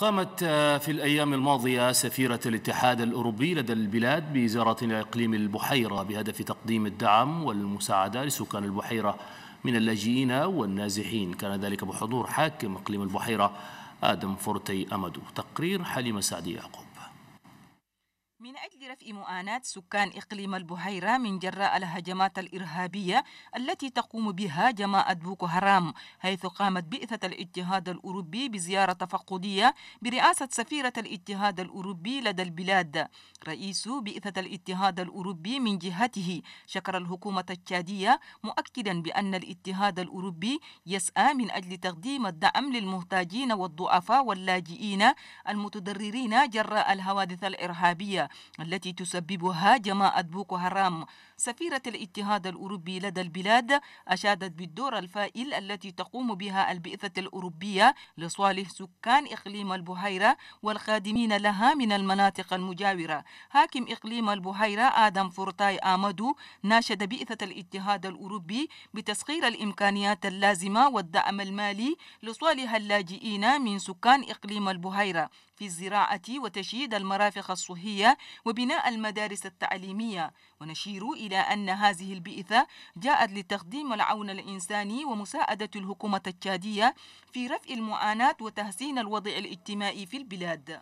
قامت آه، في الأيام الماضية سفيرة الاتحاد الأوروبي لدى البلاد بزيارة إقليم البحيرة بهدف تقديم الدعم والمساعدة لسكان البحيرة من اللاجئين والنازحين كان ذلك بحضور حاكم إقليم البحيرة آدم فورتي أمدو تقرير حليمة سعدي يعقوب من أجل رفع معاناة سكان إقليم البحيرة من جراء الهجمات الإرهابية التي تقوم بها جماعة بوكو هرام حيث قامت بئثة الاتحاد الأوروبي بزيارة تفقدية برئاسة سفيرة الاتحاد الأوروبي لدى البلاد رئيس بئثة الاتحاد الأوروبي من جهته شكر الحكومة التشادية مؤكدا بأن الاتحاد الأوروبي يسعى من أجل تقديم الدعم للمحتاجين والضعفاء واللاجئين المتضررين جراء الحوادث الإرهابية التي تسببها جماعة بوكو هرام سفيرة الاتحاد الأوروبي لدى البلاد أشادت بالدور الفائل التي تقوم بها البعثة الأوروبية لصالح سكان إقليم البحيرة والخادمين لها من المناطق المجاورة حاكم إقليم البحيرة آدم فورتاي آمدو ناشد بعثة الاتحاد الأوروبي بتسخير الإمكانيات اللازمة والدعم المالي لصالح اللاجئين من سكان إقليم البحيرة في الزراعة وتشييد المرافق الصحية وبناء المدارس التعليمية ونشير إلى أن هذه البئثة جاءت لتقديم العون الإنساني ومساعدة الحكومة التشادية في رفع المعاناة وتحسين الوضع الاجتماعي في البلاد